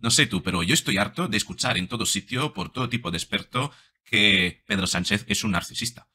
No sé tú, pero yo estoy harto de escuchar en todo sitio, por todo tipo de experto, que Pedro Sánchez es un narcisista.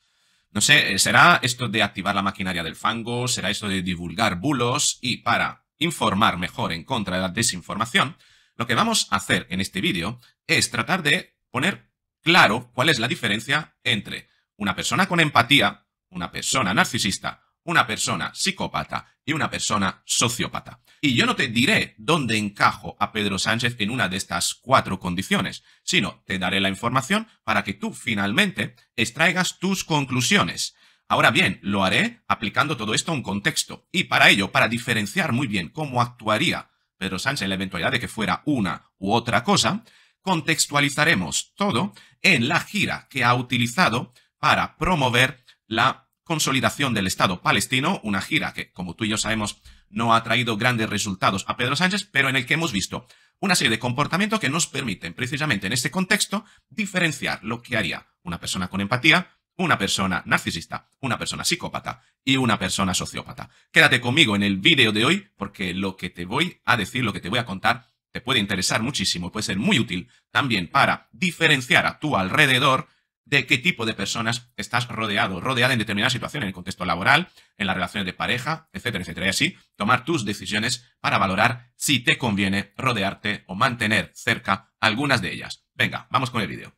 No sé, eh, será esto de activar la maquinaria del fango, será esto de divulgar bulos y para informar mejor en contra de la desinformación, lo que vamos a hacer en este vídeo es tratar de poner claro cuál es la diferencia entre una persona con empatía, una persona narcisista una persona psicópata y una persona sociópata. Y yo no te diré dónde encajo a Pedro Sánchez en una de estas cuatro condiciones, sino te daré la información para que tú finalmente extraigas tus conclusiones. Ahora bien, lo haré aplicando todo esto a un contexto y para ello, para diferenciar muy bien cómo actuaría Pedro Sánchez en la eventualidad de que fuera una u otra cosa, contextualizaremos todo en la gira que ha utilizado para promover la consolidación del Estado palestino, una gira que, como tú y yo sabemos, no ha traído grandes resultados a Pedro Sánchez, pero en el que hemos visto una serie de comportamientos que nos permiten, precisamente en este contexto, diferenciar lo que haría una persona con empatía, una persona narcisista, una persona psicópata y una persona sociópata. Quédate conmigo en el vídeo de hoy porque lo que te voy a decir, lo que te voy a contar, te puede interesar muchísimo, puede ser muy útil también para diferenciar a tu alrededor de qué tipo de personas estás rodeado, rodeada en determinada situación, en el contexto laboral, en las relaciones de pareja, etcétera, etcétera. Y así tomar tus decisiones para valorar si te conviene rodearte o mantener cerca algunas de ellas. Venga, vamos con el vídeo.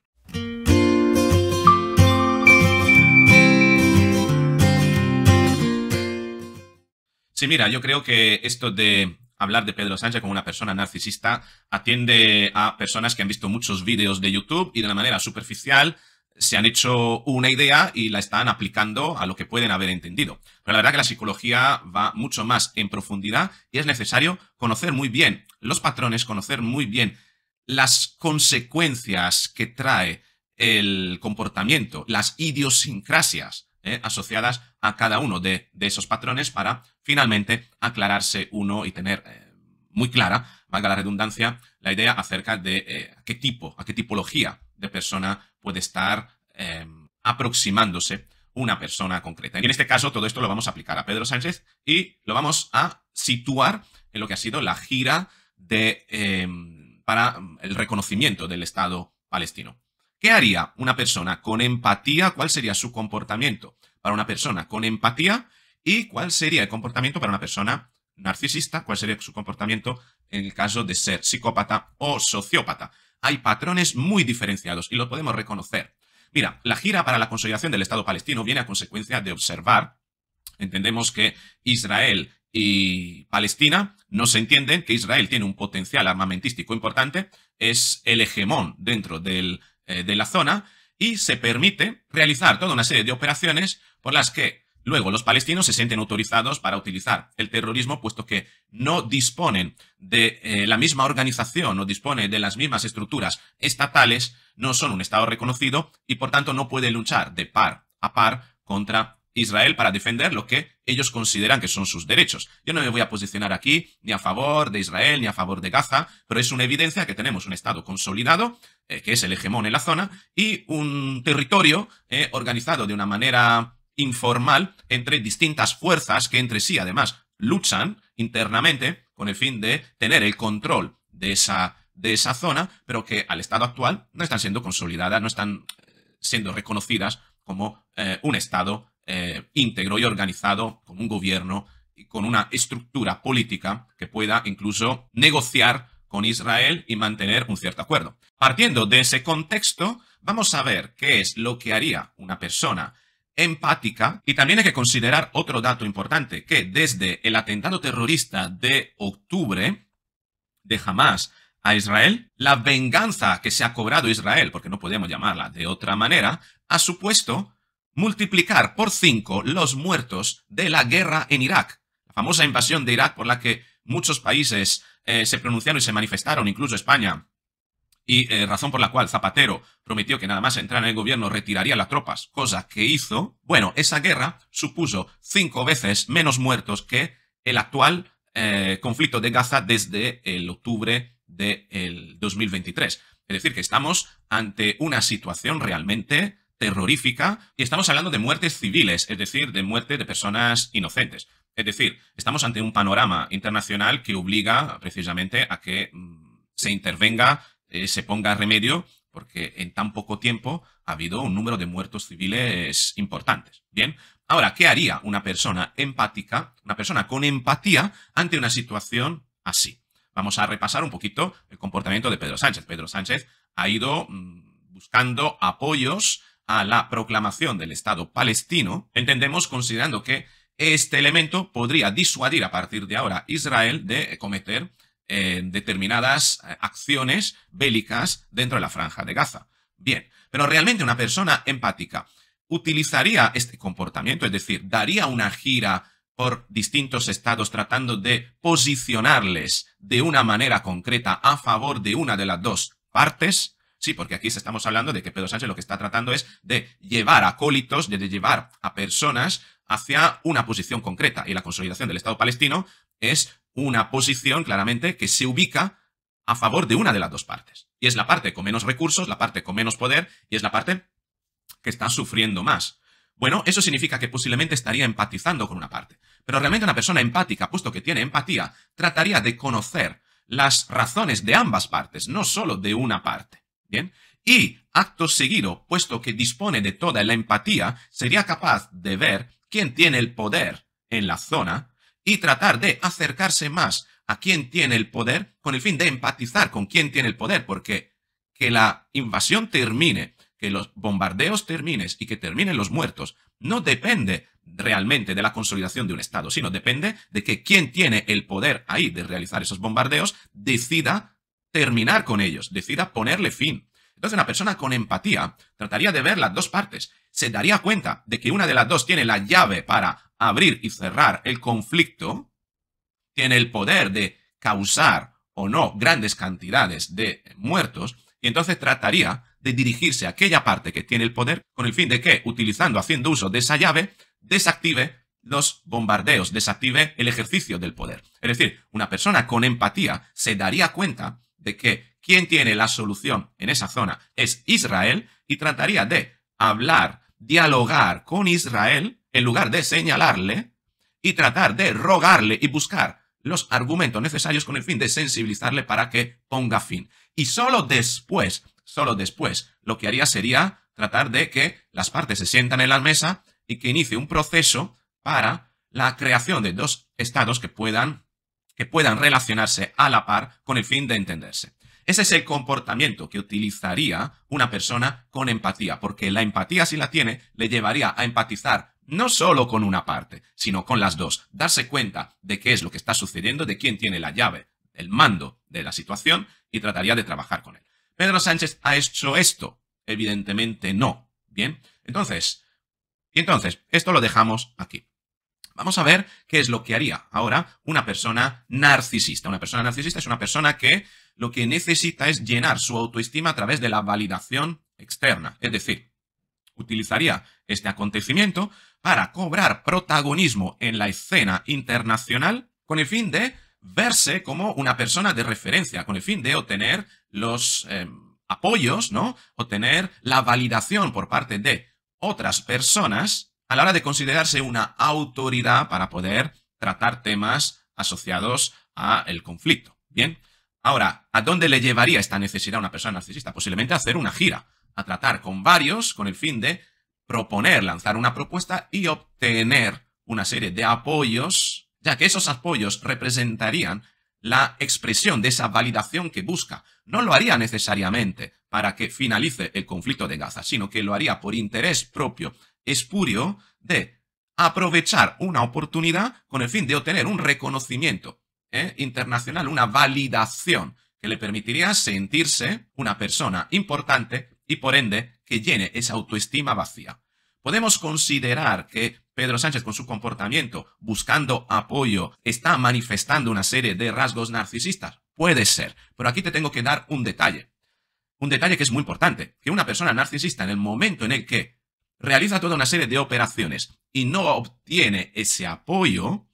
Sí, mira, yo creo que esto de hablar de Pedro Sánchez como una persona narcisista atiende a personas que han visto muchos vídeos de YouTube y de una manera superficial se han hecho una idea y la están aplicando a lo que pueden haber entendido. Pero la verdad que la psicología va mucho más en profundidad y es necesario conocer muy bien los patrones, conocer muy bien las consecuencias que trae el comportamiento, las idiosincrasias ¿eh? asociadas a cada uno de, esos patrones para finalmente aclararse uno y tener eh, muy clara, valga la redundancia, la idea acerca de eh, qué tipo, a qué tipología persona puede estar em, aproximándose una persona concreta. Y en este caso, todo esto lo vamos a aplicar a Pedro Sánchez y lo vamos a situar en lo que ha sido la gira de, em, para em, el reconocimiento del Estado palestino. ¿Qué haría una persona con empatía? ¿Cuál sería su comportamiento para una persona con empatía? ¿Y cuál sería el comportamiento para una persona narcisista? ¿Cuál sería su comportamiento en el caso de ser psicópata o sociópata? hay patrones muy diferenciados y lo podemos reconocer. Mira, la gira para la consolidación del Estado palestino viene a consecuencia de observar, entendemos que Israel y Palestina no se entienden, que Israel tiene un potencial armamentístico importante, es el hegemón dentro eh, de la zona y se permite realizar toda una serie de operaciones por las que Luego, los palestinos se sienten autorizados para utilizar el terrorismo, puesto que no disponen de eh, la misma organización, no disponen de las mismas estructuras estatales, no son un Estado reconocido y por tanto no pueden luchar de par a par contra Israel para defender lo que ellos consideran que son sus derechos. Yo no me voy a posicionar aquí ni a favor de Israel ni a favor de Gaza, pero es una evidencia que tenemos un Estado consolidado, eh, que es el hegemón en la zona, y un territorio eh, organizado de una manera informal entre distintas fuerzas que entre sí además luchan internamente con el fin de tener el control de esa, de esa zona, pero que al estado actual no están siendo consolidadas, no están eh, siendo reconocidas como eh, un estado eh, íntegro y organizado, con un gobierno y con una estructura política que pueda incluso negociar con Israel y mantener un cierto acuerdo. Partiendo de ese contexto, vamos a ver qué es lo que haría una persona empática. Y también hay que considerar otro dato importante, que desde el atentado terrorista de octubre de Hamas a Israel, la venganza que se ha cobrado Israel, porque no podemos llamarla de otra manera, ha supuesto multiplicar por cinco los muertos de la guerra en Irak, la famosa invasión de Irak por la que muchos países eh, se pronunciaron y se manifestaron, incluso España, y eh, razón por la cual Zapatero prometió que nada más entrar en el gobierno retiraría las tropas, cosa que hizo, bueno, esa guerra supuso cinco veces menos muertos que el actual eh, conflicto de Gaza desde el octubre del de 2023. Es decir, que estamos ante una situación realmente terrorífica y estamos hablando de muertes civiles, es decir, de muerte de personas inocentes. Es decir, estamos ante un panorama internacional que obliga precisamente a que mm, se intervenga eh, se ponga remedio, porque en tan poco tiempo ha habido un número de muertos civiles importantes. Bien, ahora, ¿qué haría una persona empática, una persona con empatía ante una situación así? Vamos a repasar un poquito el comportamiento de Pedro Sánchez. Pedro Sánchez ha ido mm, buscando apoyos a la proclamación del Estado palestino, entendemos considerando que este elemento podría disuadir a partir de ahora Israel de cometer en eh, determinadas eh, acciones bélicas dentro de la franja de Gaza. Bien, pero realmente una persona empática utilizaría este comportamiento, es decir, daría una gira por distintos estados tratando de posicionarles de una manera concreta a favor de una de las dos partes. Sí, porque aquí estamos hablando de que Pedro Sánchez lo que está tratando es de llevar acólitos, de llevar a personas hacia una posición concreta. Y la consolidación del Estado palestino es una posición claramente que se ubica a favor de una de las dos partes. Y es la parte con menos recursos, la parte con menos poder y es la parte que está sufriendo más. Bueno, eso significa que posiblemente estaría empatizando con una parte. Pero realmente una persona empática, puesto que tiene empatía, trataría de conocer las razones de ambas partes, no solo de una parte. ¿Bien? Y, acto seguido, puesto que dispone de toda la empatía, sería capaz de ver quién tiene el poder en la zona y tratar de acercarse más a quien tiene el poder con el fin de empatizar con quien tiene el poder, porque que la invasión termine, que los bombardeos terminen y que terminen los muertos, no depende realmente de la consolidación de un Estado, sino depende de que quien tiene el poder ahí de realizar esos bombardeos decida terminar con ellos, decida ponerle fin. Entonces una persona con empatía trataría de ver las dos partes se daría cuenta de que una de las dos tiene la llave para abrir y cerrar el conflicto, tiene el poder de causar o no grandes cantidades de muertos, y entonces trataría de dirigirse a aquella parte que tiene el poder con el fin de que, utilizando, haciendo uso de esa llave, desactive los bombardeos, desactive el ejercicio del poder. Es decir, una persona con empatía se daría cuenta de que quien tiene la solución en esa zona es Israel y trataría de hablar dialogar con Israel en lugar de señalarle y tratar de rogarle y buscar los argumentos necesarios con el fin de sensibilizarle para que ponga fin. Y solo después, solo después, lo que haría sería tratar de que las partes se sientan en la mesa y que inicie un proceso para la creación de dos estados que puedan, que puedan relacionarse a la par con el fin de entenderse. Ese es el comportamiento que utilizaría una persona con empatía, porque la empatía si la tiene le llevaría a empatizar no solo con una parte, sino con las dos, darse cuenta de qué es lo que está sucediendo, de quién tiene la llave, el mando de la situación y trataría de trabajar con él. ¿Pedro Sánchez ha hecho esto? Evidentemente no. Bien, entonces, entonces, esto lo dejamos aquí. Vamos a ver qué es lo que haría ahora una persona narcisista. Una persona narcisista es una persona que lo que necesita es llenar su autoestima a través de la validación externa. Es decir, utilizaría este acontecimiento para cobrar protagonismo en la escena internacional con el fin de verse como una persona de referencia, con el fin de obtener los em, apoyos, ¿no? Obtener la validación por parte de otras personas a la hora de considerarse una autoridad para poder tratar temas asociados al conflicto. Bien, ahora, ¿a dónde le llevaría esta necesidad a una persona narcisista? Posiblemente a hacer una gira, a tratar con varios con el fin de proponer, lanzar una propuesta y obtener una serie de apoyos, ya que esos apoyos representarían la expresión de esa validación que busca. No lo haría necesariamente para que finalice el conflicto de Gaza, sino que lo haría por interés propio espurio de aprovechar una oportunidad con el fin de obtener un reconocimiento eh, internacional, una validación que le permitiría sentirse una persona importante y por ende que llene esa autoestima vacía. Podemos considerar que Pedro Sánchez con su comportamiento, buscando apoyo, está manifestando una serie de rasgos narcisistas. Puede ser, pero aquí te tengo que dar un detalle. Un detalle que es muy importante, que una persona narcisista en el momento en el que realiza toda una serie de operaciones y no obtiene ese apoyo,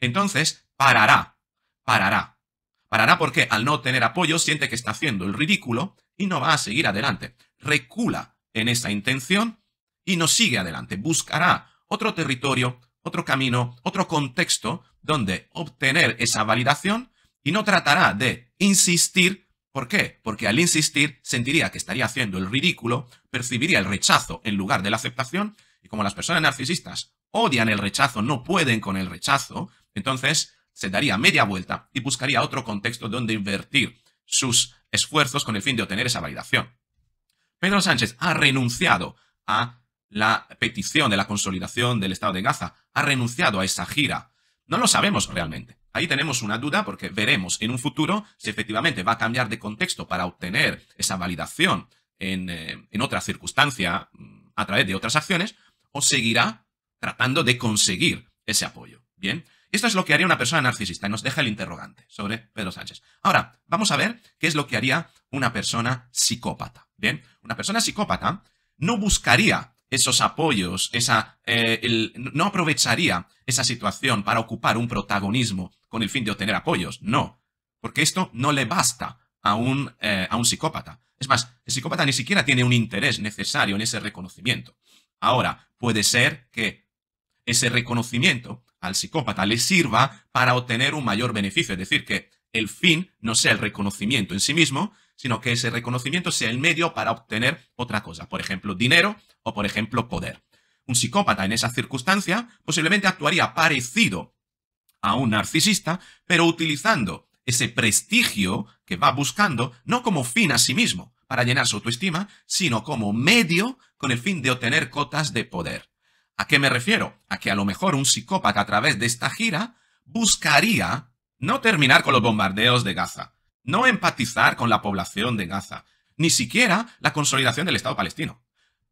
entonces parará, parará. Parará porque al no tener apoyo siente que está haciendo el ridículo y no va a seguir adelante. Recula en esa intención y no sigue adelante. Buscará otro territorio, otro camino, otro contexto donde obtener esa validación y no tratará de insistir. ¿Por qué? Porque al insistir sentiría que estaría haciendo el ridículo, percibiría el rechazo en lugar de la aceptación y como las personas narcisistas odian el rechazo, no pueden con el rechazo, entonces se daría media vuelta y buscaría otro contexto donde invertir sus esfuerzos con el fin de obtener esa validación. Pedro Sánchez ha renunciado a la petición de la consolidación del Estado de Gaza, ha renunciado a esa gira. No lo sabemos realmente. Ahí tenemos una duda porque veremos en un futuro si efectivamente va a cambiar de contexto para obtener esa validación en, eh, otra circunstancia mm, a través de otras acciones o seguirá tratando de conseguir ese apoyo. Bien, esto es lo que haría una persona narcisista y nos deja el interrogante sobre Pedro Sánchez. Ahora, vamos a ver qué es lo que haría una persona psicópata. Bien, una persona psicópata no buscaría esos apoyos, esa, eh, no aprovecharía esa situación para ocupar un protagonismo con el fin de obtener apoyos. No, porque esto no le basta a un, eh, a un psicópata. Es más, el psicópata ni siquiera tiene un interés necesario en ese reconocimiento. Ahora, puede ser que ese reconocimiento al psicópata le sirva para obtener un mayor beneficio, es decir, que el fin no sea el reconocimiento en sí mismo, sino que ese reconocimiento sea el medio para obtener otra cosa, por ejemplo, dinero o por ejemplo, poder. Un psicópata en esa circunstancia posiblemente actuaría parecido a un narcisista, pero utilizando ese prestigio que va buscando no como fin a sí mismo, para llenar su autoestima, sino como medio con el fin de obtener cotas de poder. ¿A qué me refiero? A que a lo mejor un psicópata a través de esta gira buscaría no terminar con los bombardeos de Gaza, no empatizar con la población de Gaza, ni siquiera la consolidación del Estado palestino.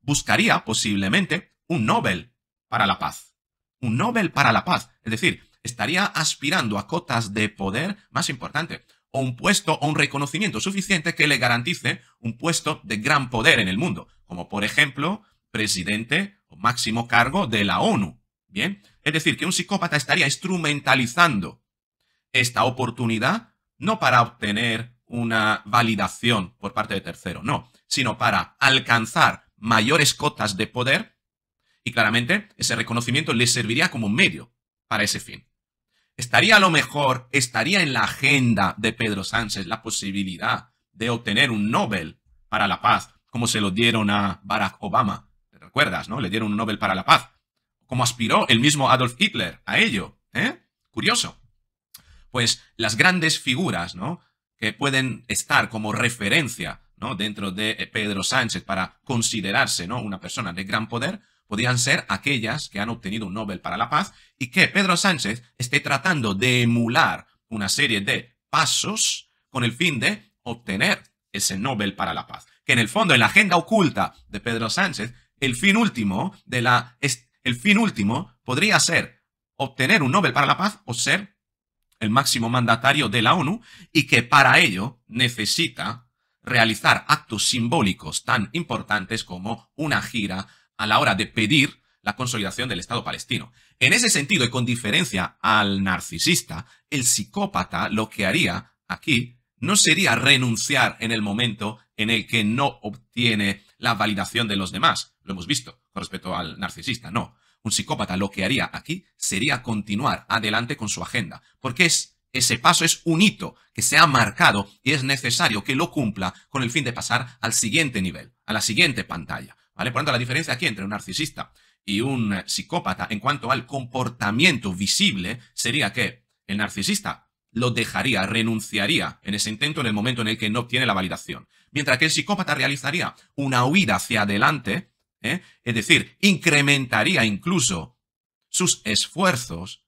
Buscaría posiblemente un Nobel para la paz. Un Nobel para la paz. Es decir, estaría aspirando a cotas de poder más importante, o un puesto o un reconocimiento suficiente que le garantice un puesto de gran poder en el mundo, como por ejemplo presidente o máximo cargo de la ONU. Bien, es decir, que un psicópata estaría instrumentalizando esta oportunidad no para obtener una validación por parte de tercero, no, sino para alcanzar mayores cotas de poder y claramente ese reconocimiento le serviría como medio para ese fin. Estaría a lo mejor, estaría en la agenda de Pedro Sánchez la posibilidad de obtener un Nobel para la paz, como se lo dieron a Barack Obama. ¿Te recuerdas, no? Le dieron un Nobel para la paz. Como aspiró el mismo Adolf Hitler a ello. ¿eh? Curioso pues las grandes figuras, ¿no? Que pueden estar como referencia, ¿no? Dentro de eh, Pedro Sánchez para considerarse, ¿no? Una persona de gran poder, podrían ser aquellas que han obtenido un Nobel para la Paz y que Pedro Sánchez esté tratando de emular una serie de pasos con el fin de obtener ese Nobel para la Paz. Que en el fondo, en la agenda oculta de Pedro Sánchez, el fin último de la el fin último podría ser obtener un Nobel para la Paz o ser el máximo mandatario de la ONU, y que para ello necesita realizar actos simbólicos tan importantes como una gira a la hora de pedir la consolidación del Estado palestino. En ese sentido, y con diferencia al narcisista, el psicópata lo que haría aquí no sería renunciar en el momento en el que no obtiene la validación de los demás. Lo hemos visto con respecto al narcisista, no. Un psicópata lo que haría aquí sería continuar adelante con su agenda, porque es ese paso es un hito que se ha marcado y es necesario que lo cumpla con el fin de pasar al siguiente nivel, a la siguiente pantalla. ¿vale? Por lo tanto, la diferencia aquí entre un narcisista y un psicópata en cuanto al comportamiento visible sería que el narcisista lo dejaría, renunciaría en ese intento en el momento en el que no obtiene la validación, mientras que el psicópata realizaría una huida hacia adelante ¿eh? es decir, incrementaría incluso sus esfuerzos,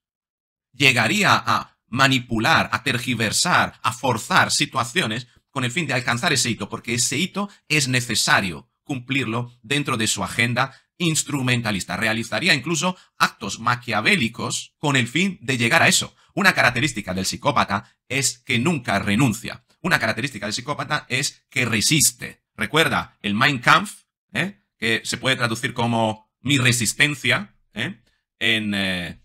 llegaría a manipular, a tergiversar, a forzar situaciones con el fin de alcanzar ese hito, porque ese hito es necesario cumplirlo dentro de su agenda instrumentalista. Realizaría incluso actos maquiavélicos con el fin de llegar a eso. Una característica del psicópata es que nunca renuncia. Una característica del psicópata es que resiste. Recuerda el Mein Kampf, ¿eh? se puede traducir como Mi resistencia, ¿eh? en eh,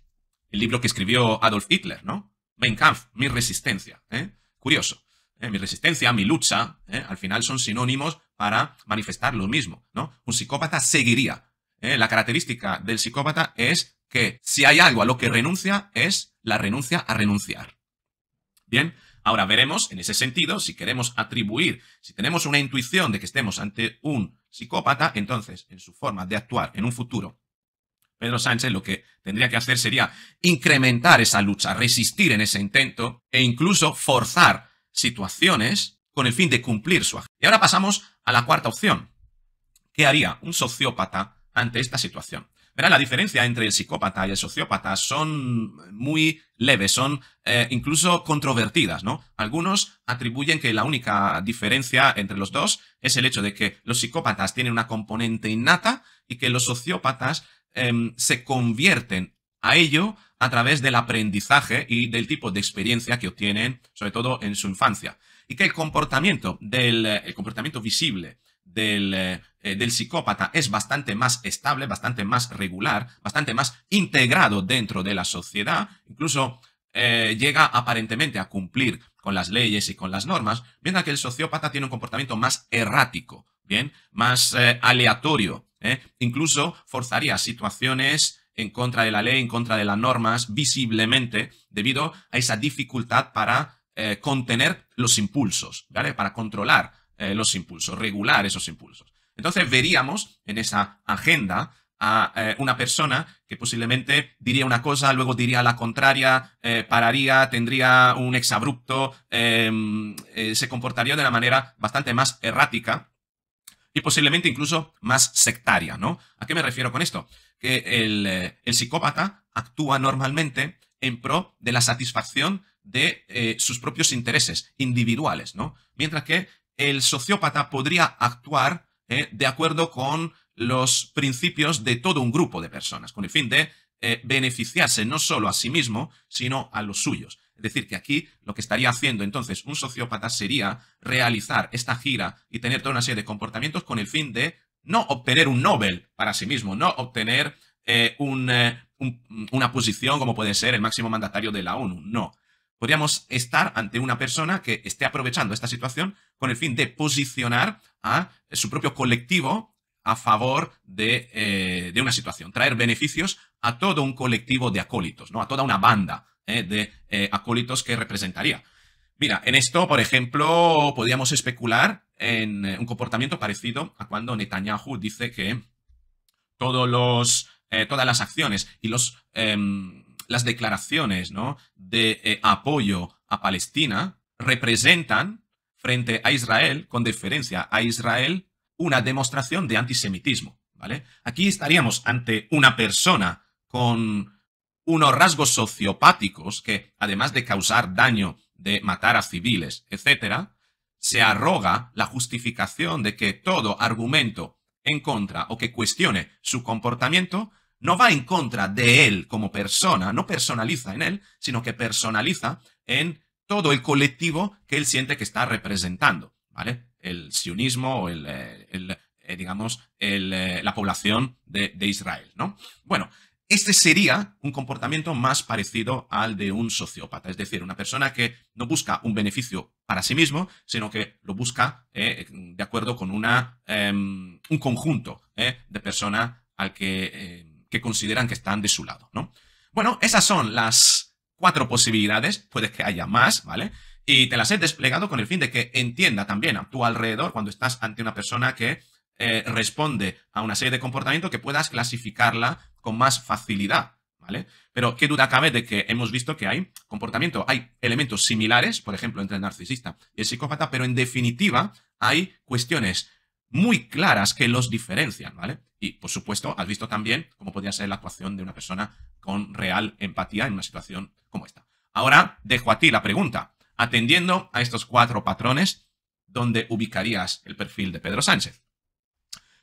el libro que escribió Adolf Hitler, ¿no? Mein Kampf, mi resistencia. ¿eh? Curioso. Mi resistencia, mi lucha, al final son sinónimos para manifestar lo mismo, ¿no? Un psicópata seguiría. La característica del psicópata es que si hay algo a lo que renuncia, es la renuncia a renunciar. Bien, ahora veremos en ese sentido si queremos atribuir, si tenemos una intuición de que estemos ante un psicópata, entonces, en su forma de actuar en un futuro, Pedro Sánchez lo que tendría que hacer sería incrementar esa lucha, resistir en ese intento e incluso forzar situaciones con el fin de cumplir su agenda. Y ahora pasamos a la cuarta opción. ¿Qué haría un sociópata ante esta situación? la diferencia entre el psicópata y el sociópata son muy leves, son eh, incluso controvertidas, ¿no? Algunos atribuyen que la única diferencia entre los dos es el hecho de que los psicópatas tienen una componente innata y que los sociópatas em, se convierten a ello a través del aprendizaje y del tipo de experiencia que obtienen, sobre todo en su infancia. Y que el comportamiento, del, el comportamiento visible eh, eh, del, psicópata es bastante más estable, bastante más regular, bastante más integrado dentro de la sociedad, incluso eh, llega aparentemente a cumplir con las leyes y con las normas, mientras que el sociópata tiene un comportamiento más errático, ¿bien? Más aleatorio, Incluso forzaría situaciones en contra de la ley, en contra de las normas, visiblemente, debido a esa dificultad para contener los impulsos, ¿vale? Para controlar eh, los impulsos, regular esos impulsos. Entonces veríamos en esa agenda a eh, una persona que posiblemente diría una cosa, luego diría la contraria, eh, pararía, tendría un exabrupto, em, se comportaría de una manera bastante más errática y posiblemente incluso más sectaria, ¿no? ¿A qué me refiero con esto? Que el, psicópata actúa normalmente en pro de la satisfacción de sus propios intereses individuales, ¿no? Mientras que el sociópata podría actuar ¿eh? de acuerdo con los principios de todo un grupo de personas, con el fin de eh, beneficiarse no solo a sí mismo, sino a los suyos. Es decir, que aquí lo que estaría haciendo entonces un sociópata sería realizar esta gira y tener toda una serie de comportamientos con el fin de no obtener un Nobel para sí mismo, no obtener eh, una posición como puede ser el máximo mandatario de la ONU, no, Podríamos estar ante una persona que esté aprovechando esta situación con el fin de posicionar a su propio colectivo a favor de, eh, una situación, traer beneficios a todo un colectivo de acólitos, ¿no? a toda una banda ¿eh? de eh, acólitos que representaría. Mira, en esto, por ejemplo, podríamos especular en un comportamiento parecido a cuando Netanyahu dice que todos los, todas las acciones y los em, las declaraciones ¿no? de eh, apoyo a Palestina representan frente a Israel, con deferencia a Israel, una demostración de antisemitismo. ¿vale? Aquí estaríamos ante una persona con unos rasgos sociopáticos que, además de causar daño, de matar a civiles, etc., se arroga la justificación de que todo argumento en contra o que cuestione su comportamiento no va en contra de él como persona, no personaliza en él, sino que personaliza en todo el colectivo que él siente que está representando, ¿vale? El sionismo o el, eh, eh, digamos, eh, la población de, Israel, ¿no? Bueno, este sería un comportamiento más parecido al de un sociópata, es decir, una persona que no busca un beneficio para sí mismo, sino que lo busca de acuerdo con una, em, un conjunto de personas al que em, que consideran que están de su lado, ¿no? Bueno, esas son las cuatro posibilidades, puede que haya más, ¿vale? Y te las he desplegado con el fin de que entienda también a tu alrededor cuando estás ante una persona que eh, responde a una serie de comportamientos que puedas clasificarla con más facilidad, ¿vale? Pero qué duda cabe de que hemos visto que hay comportamiento, hay elementos similares, por ejemplo, entre el narcisista y el psicópata, pero en definitiva hay cuestiones muy claras que los diferencian, ¿vale? Y, por supuesto, has visto también cómo podría ser la actuación de una persona con real empatía en una situación como esta. Ahora dejo a ti la pregunta. Atendiendo a estos cuatro patrones, ¿dónde ubicarías el perfil de Pedro Sánchez?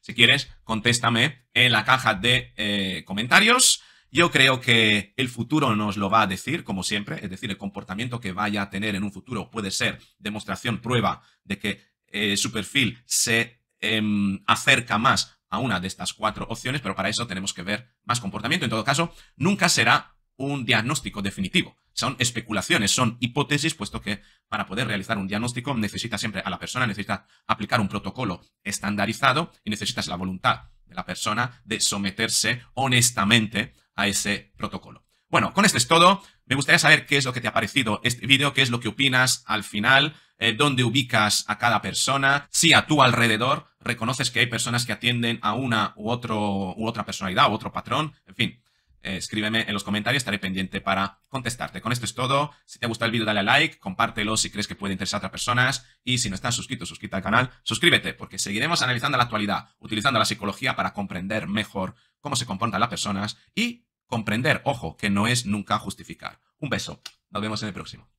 Si quieres, contéstame en la caja de eh, comentarios. Yo creo que el futuro nos lo va a decir, como siempre, es decir, el comportamiento que vaya a tener en un futuro puede ser demostración, prueba de que eh, su perfil se Em, acerca más a una de estas cuatro opciones, pero para eso tenemos que ver más comportamiento. En todo caso, nunca será un diagnóstico definitivo. Son especulaciones, son hipótesis, puesto que para poder realizar un diagnóstico necesita siempre a la persona, necesita aplicar un protocolo estandarizado y necesitas la voluntad de la persona de someterse honestamente a ese protocolo. Bueno, con esto es todo. Me gustaría saber qué es lo que te ha parecido este vídeo, qué es lo que opinas al final, eh, dónde ubicas a cada persona, si a tu alrededor reconoces que hay personas que atienden a una u, otro, u otra personalidad u otro patrón. En fin, eh, escríbeme en los comentarios, estaré pendiente para contestarte. Con esto es todo. Si te ha gustado el vídeo, dale a like, compártelo si crees que puede interesar a otras personas. Y si no estás suscrito, suscríbete al canal, suscríbete, porque seguiremos analizando la actualidad, utilizando la psicología para comprender mejor cómo se comportan las personas y comprender, ojo, que no es nunca justificar. Un beso. Nos vemos en el próximo.